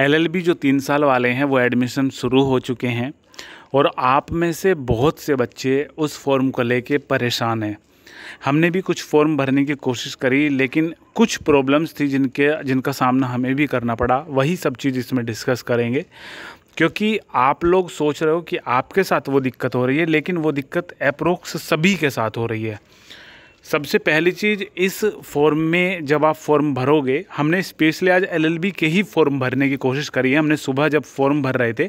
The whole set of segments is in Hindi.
एलएलबी जो तीन साल वाले हैं वो एडमिशन शुरू हो चुके हैं और आप में से बहुत से बच्चे उस फॉर्म को लेके परेशान हैं हमने भी कुछ फॉर्म भरने की कोशिश करी लेकिन कुछ प्रॉब्लम्स थी जिनके जिनका सामना हमें भी करना पड़ा वही सब चीज़ इसमें डिस्कस करेंगे क्योंकि आप लोग सोच रहे हो कि आपके साथ वो दिक्कत हो रही है लेकिन वो दिक्कत अप्रोक्स सभी के साथ हो रही है सबसे पहली चीज़ इस फॉर्म में जब आप फॉर्म भरोगे हमने स्पेशली आज एलएलबी के ही फॉर्म भरने की कोशिश करी है हमने सुबह जब फॉर्म भर रहे थे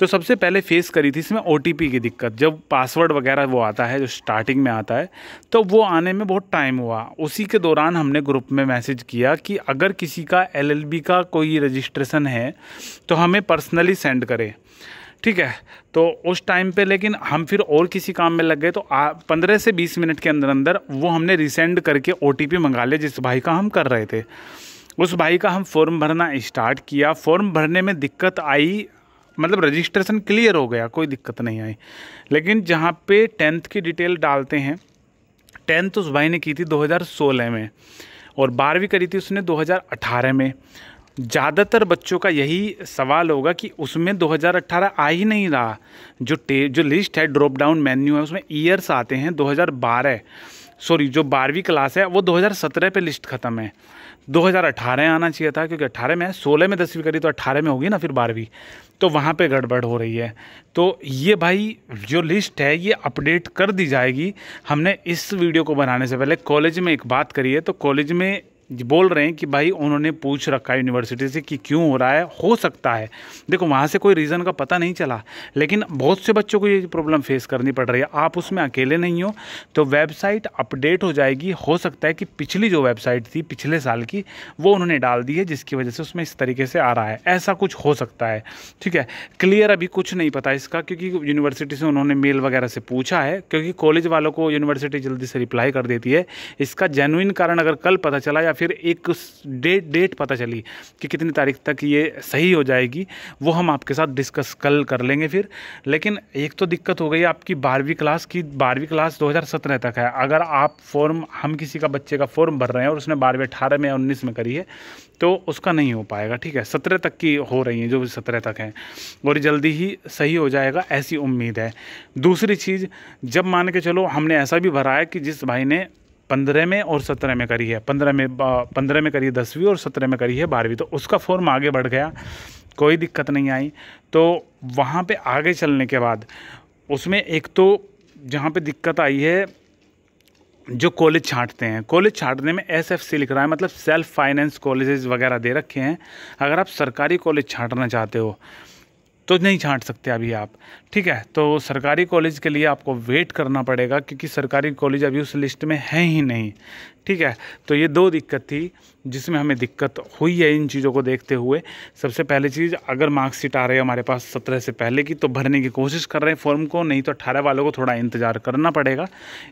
तो सबसे पहले फेस करी थी इसमें ओ की दिक्कत जब पासवर्ड वगैरह वो आता है जो स्टार्टिंग में आता है तो वो आने में बहुत टाइम हुआ उसी के दौरान हमने ग्रुप में मैसेज किया कि अगर किसी का एल का कोई रजिस्ट्रेशन है तो हमें पर्सनली सेंड करें ठीक है तो उस टाइम पे लेकिन हम फिर और किसी काम में लग गए तो पंद्रह से बीस मिनट के अंदर अंदर वो हमने रिसेंड करके ओ मंगा लिया जिस भाई का हम कर रहे थे उस भाई का हम फॉर्म भरना स्टार्ट किया फॉर्म भरने में दिक्कत आई मतलब रजिस्ट्रेशन क्लियर हो गया कोई दिक्कत नहीं आई लेकिन जहाँ पे टेंथ की डिटेल डालते हैं टेंथ उस भाई ने की थी 2016 में और बारहवीं करी थी उसने 2018 में ज़्यादातर बच्चों का यही सवाल होगा कि उसमें 2018 आ ही नहीं रहा जो टे जो लिस्ट है ड्रॉप डाउन मेन्यू है उसमें ईयर्स आते हैं 2012 सॉरी जो बारहवीं क्लास है वो 2017 पे लिस्ट ख़त्म है 2018 आना चाहिए था क्योंकि 18 में है सोलह में दसवीं करी तो 18 में होगी ना फिर बारहवीं तो वहाँ पे गड़बड़ हो रही है तो ये भाई जो लिस्ट है ये अपडेट कर दी जाएगी हमने इस वीडियो को बनाने से पहले कॉलेज में एक बात करी है तो कॉलेज में बोल रहे हैं कि भाई उन्होंने पूछ रखा है यूनिवर्सिटी से कि क्यों हो रहा है हो सकता है देखो वहाँ से कोई रीज़न का पता नहीं चला लेकिन बहुत से बच्चों को ये प्रॉब्लम फेस करनी पड़ रही है आप उसमें अकेले नहीं हो तो वेबसाइट अपडेट हो जाएगी हो सकता है कि पिछली जो वेबसाइट थी पिछले साल की वो उन्होंने डाल दी है जिसकी वजह से उसमें इस तरीके से आ रहा है ऐसा कुछ हो सकता है ठीक है क्लियर अभी कुछ नहीं पता इसका क्योंकि यूनिवर्सिटी से उन्होंने मेल वगैरह से पूछा है क्योंकि कॉलेज वालों को यूनिवर्सिटी जल्दी से रिप्लाई कर देती है इसका जेनुइन कारण अगर कल पता चला या फिर एक डेट डेट पता चली कि कितनी तारीख तक ये सही हो जाएगी वो हम आपके साथ डिस्कस कल कर लेंगे फिर लेकिन एक तो दिक्कत हो गई आपकी बारहवीं क्लास की बारहवीं क्लास 2017 तक है अगर आप फॉर्म हम किसी का बच्चे का फॉर्म भर रहे हैं और उसने बारहवीं अठारह में या उन्नीस में करी है तो उसका नहीं हो पाएगा ठीक है सत्रह तक की हो रही हैं जो सत्रह तक हैं और जल्दी ही सही हो जाएगा ऐसी उम्मीद है दूसरी चीज़ जब मान के चलो हमने ऐसा भी भरा है कि जिस भाई ने पंद्रह में और सत्रह में करी है पंद्रह में पंद्रह में करी है दसवीं और सत्रह में करी है बारहवीं तो उसका फॉर्म आगे बढ़ गया कोई दिक्कत नहीं आई तो वहाँ पे आगे चलने के बाद उसमें एक तो जहाँ पे दिक्कत आई है जो कॉलेज छांटते हैं कॉलेज छांटने में एस एफ सी लिख रहा है मतलब सेल्फ फाइनेंस कॉलेजेस वगैरह दे रखे हैं अगर आप सरकारी कॉलेज छांटना चाहते हो तो नहीं छांट सकते अभी आप ठीक है तो सरकारी कॉलेज के लिए आपको वेट करना पड़ेगा क्योंकि सरकारी कॉलेज अभी उस लिस्ट में है ही नहीं ठीक है तो ये दो दिक्कत थी जिसमें हमें दिक्कत हुई है इन चीज़ों को देखते हुए सबसे पहले चीज़ अगर मार्कशीट आ रही है हमारे पास सत्रह से पहले की तो भरने की कोशिश कर रहे हैं फॉर्म को नहीं तो अट्ठारह वालों को थोड़ा इंतज़ार करना पड़ेगा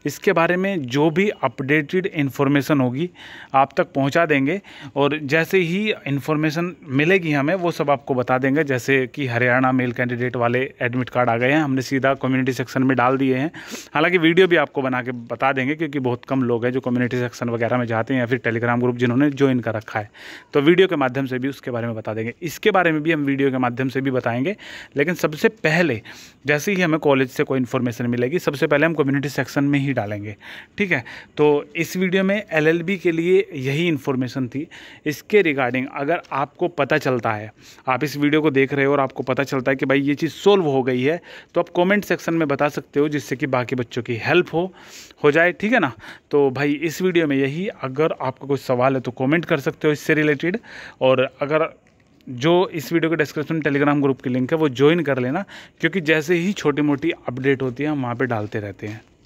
इसके बारे में जो भी अपडेटेड इन्फॉर्मेशन होगी आप तक पहुँचा देंगे और जैसे ही इन्फॉर्मेशन मिलेगी हमें वो सब आपको बता देंगे जैसे कि हरियाणा मेल कैंडिडेट वाले एडमिट कार्ड आ गए हैं हमने सीधा कम्युनिटी सेक्शन में डाल दिए हैं हालाँकि वीडियो भी आपको बना के बता देंगे क्योंकि बहुत कम लोग हैं जो कम्युनिटी सेक्शन सेक्शन वगैरह में जाते हैं या फिर टेलीग्राम ग्रुप जिन्होंने ज्वाइन कर रखा है तो वीडियो के माध्यम से भी उसके बारे में बता देंगे इसके बारे में भी हम वीडियो के माध्यम से भी बताएंगे लेकिन सबसे पहले जैसे ही हमें कॉलेज से कोई इन्फॉर्मेशन मिलेगी सबसे पहले हम कम्युनिटी सेक्शन में ही डालेंगे ठीक है तो इस वीडियो में एल के लिए यही इन्फॉर्मेशन थी इसके रिगार्डिंग अगर आपको पता चलता है आप इस वीडियो को देख रहे हो और आपको पता चलता है कि भाई ये चीज़ सोल्व हो गई है तो आप कॉमेंट सेक्शन में बता सकते हो जिससे कि बाकी बच्चों की हेल्प हो हो जाए ठीक है ना तो भाई इस वीडियो में यही अगर आपका कोई सवाल है तो कमेंट कर सकते हो इससे रिलेटेड और अगर जो इस वीडियो के डिस्क्रिप्शन में टेलीग्राम ग्रुप की लिंक है वो ज्वाइन कर लेना क्योंकि जैसे ही छोटी मोटी अपडेट होती है हम वहाँ पर डालते रहते हैं